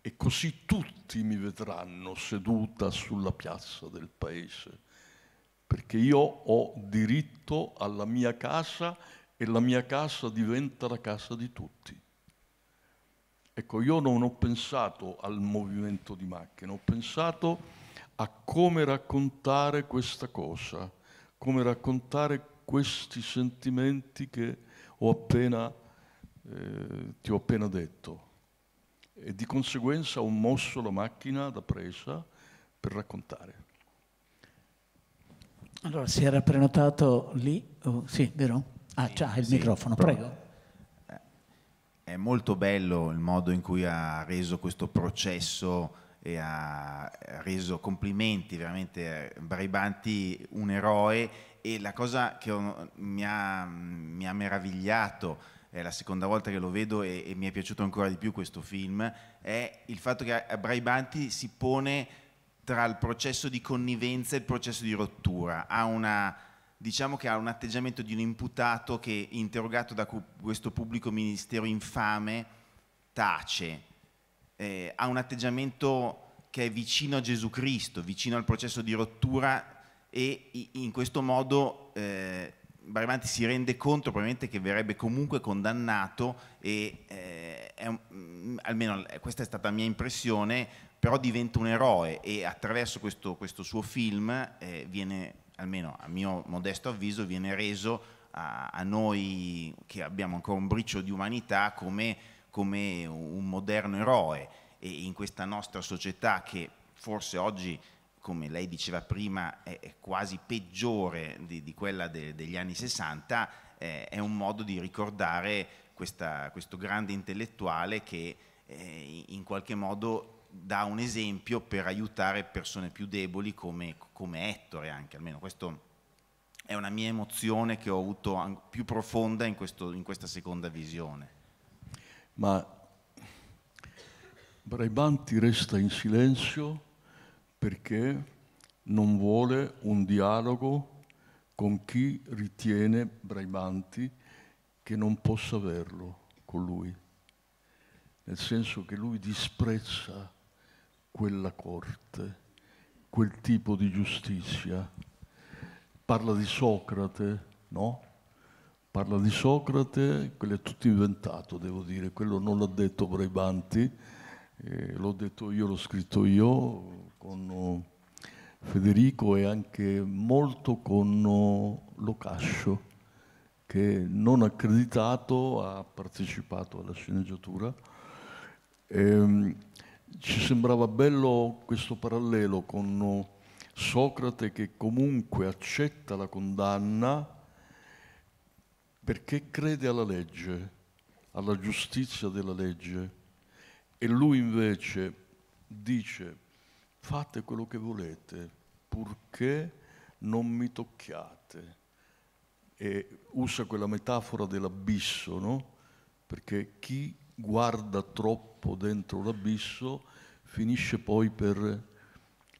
e così tutti mi vedranno seduta sulla piazza del paese, perché io ho diritto alla mia casa e la mia casa diventa la casa di tutti. Ecco, io non ho pensato al movimento di macchina, ho pensato a come raccontare questa cosa, come raccontare questi sentimenti che ho appena, eh, ti ho appena detto e di conseguenza ho mosso la macchina da presa per raccontare.
Allora, si era prenotato lì? Oh, sì, vero? Ah, sì, c'ha il sì, microfono, prego. Eh,
è molto bello il modo in cui ha reso questo processo e ha reso complimenti veramente eh, Baribanti un eroe e la cosa che mi ha, mi ha meravigliato è la seconda volta che lo vedo e, e mi è piaciuto ancora di più questo film, è il fatto che Braibanti si pone tra il processo di connivenza e il processo di rottura, ha una diciamo che ha un atteggiamento di un imputato che, interrogato da questo pubblico ministero infame, tace, eh, ha un atteggiamento che è vicino a Gesù Cristo, vicino al processo di rottura e in questo modo eh, Baramanti si rende conto probabilmente che verrebbe comunque condannato e eh, un, mm, almeno eh, questa è stata la mia impressione, però diventa un eroe e attraverso questo, questo suo film eh, viene, almeno a mio modesto avviso, viene reso a, a, noi che abbiamo ancora un bricio di umanità come, come un moderno eroe e in questa nostra società che forse oggi come lei diceva prima, è quasi peggiore di, di quella de, degli anni 60, eh, è un modo di ricordare questa, questo grande intellettuale che eh, in qualche modo dà un esempio per aiutare persone più deboli come, come Ettore anche, almeno questo è una mia emozione che ho avuto più profonda in, questo, in questa seconda visione.
Ma Braibanti resta in silenzio perché non vuole un dialogo con chi ritiene Braimanti che non possa averlo con lui, nel senso che lui disprezza quella corte, quel tipo di giustizia. Parla di Socrate, no? Parla di Socrate, quello è tutto inventato, devo dire, quello non l'ha detto Braibanti, eh, l'ho detto io, l'ho scritto io, con eh, Federico e anche molto con eh, Locascio, che non accreditato ha partecipato alla sceneggiatura. E, ehm, ci sembrava bello questo parallelo con eh, Socrate che comunque accetta la condanna perché crede alla legge, alla giustizia della legge, e lui invece dice fate quello che volete, purché non mi tocchiate. E usa quella metafora dell'abisso, no? Perché chi guarda troppo dentro l'abisso finisce poi per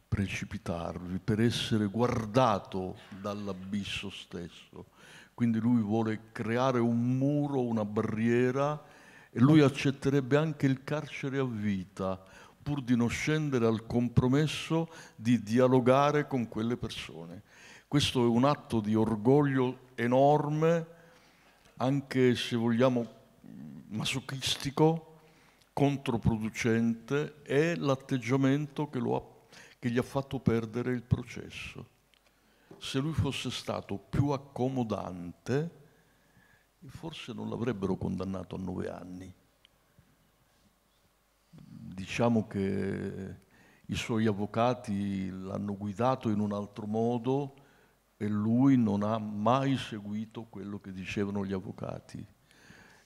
precipitarvi, per essere guardato dall'abisso stesso. Quindi lui vuole creare un muro, una barriera e lui accetterebbe anche il carcere a vita pur di non scendere al compromesso di dialogare con quelle persone. Questo è un atto di orgoglio enorme, anche se vogliamo mm, masochistico, controproducente, è l'atteggiamento che, ha, che gli ha fatto perdere il processo. Se lui fosse stato più accomodante, forse non l'avrebbero condannato a nove anni diciamo che i suoi avvocati l'hanno guidato in un altro modo e lui non ha mai seguito quello che dicevano gli avvocati.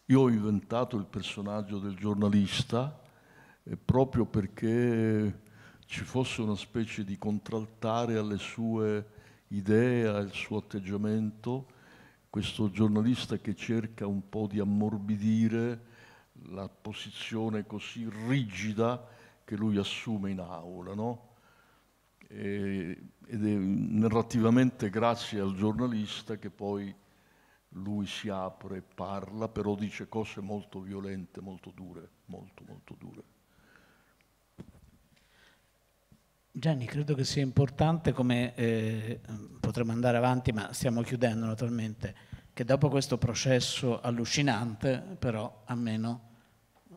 Io ho inventato il personaggio del giornalista eh, proprio perché ci fosse una specie di contraltare alle sue idee, al suo atteggiamento, questo giornalista che cerca un po' di ammorbidire la posizione così rigida che lui assume in aula, no? e, ed è narrativamente grazie al giornalista che poi lui si apre, parla, però dice cose molto violente, molto dure, molto molto dure.
Gianni, credo che sia importante come eh, potremmo andare avanti, ma stiamo chiudendo naturalmente, che dopo questo processo allucinante, però almeno... meno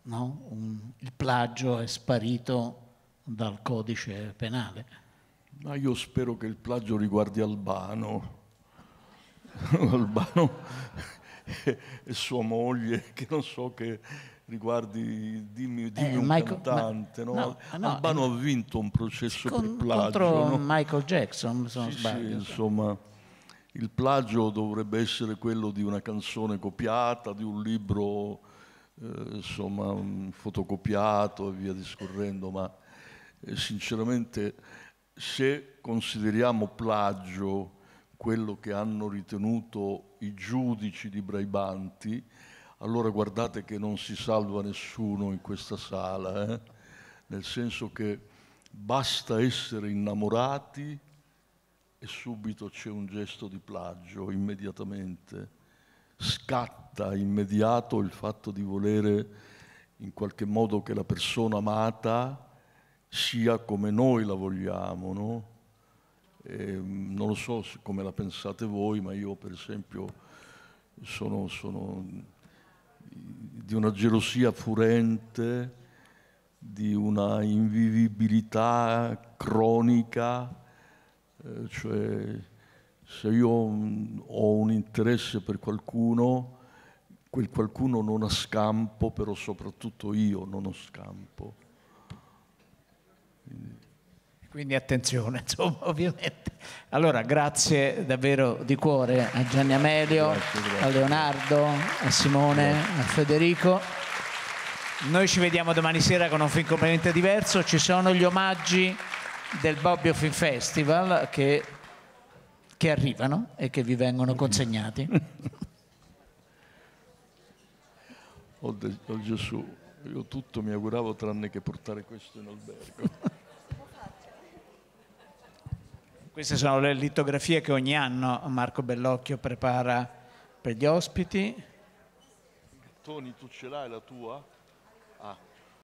no? Un, il plagio è sparito dal codice penale.
Ma io spero che il plagio riguardi Albano. Albano e sua moglie, che non so che riguardi, dimmi, eh, dimmi eh, un Michael, cantante. Ma, no? No, Albano no, eh, ha vinto un processo con, per plagio. Contro Michael Jackson, se non sì, sbaglio. Sì, insomma, il plagio dovrebbe essere quello di una canzone copiata, di un libro eh, insomma, fotocopiato e via discorrendo, ma eh, sinceramente se consideriamo plagio quello che hanno ritenuto i giudici di Braibanti, allora guardate che non si salva nessuno in questa sala, eh? nel senso che basta essere innamorati e subito c'è un gesto di plagio immediatamente scatta immediato il fatto di volere in qualche modo che la persona amata sia come noi la vogliamo, no? E ehm, non lo so come la pensate voi, ma io per esempio sono, sono di una gelosia furente, di una invivibilità cronica, eh, cioè se io ho un interesse per qualcuno, quel qualcuno non ha scampo, però soprattutto io non ho scampo.
Quindi, attenzione, insomma, ovviamente. Allora, grazie davvero di cuore a Gianni Amelio, grazie, grazie. a Leonardo, a Simone, grazie. a Federico. Noi ci vediamo domani sera con un film completamente diverso. Ci sono gli omaggi del Bobbio Film Festival che che arrivano e che vi vengono consegnati.
oh, de- oh Gesù, io tutto mi auguravo tranne che portare questo in albergo.
Queste sono le litografie che ogni anno Marco Bellocchio prepara per gli ospiti.
Toni, tu ce l'hai la tua?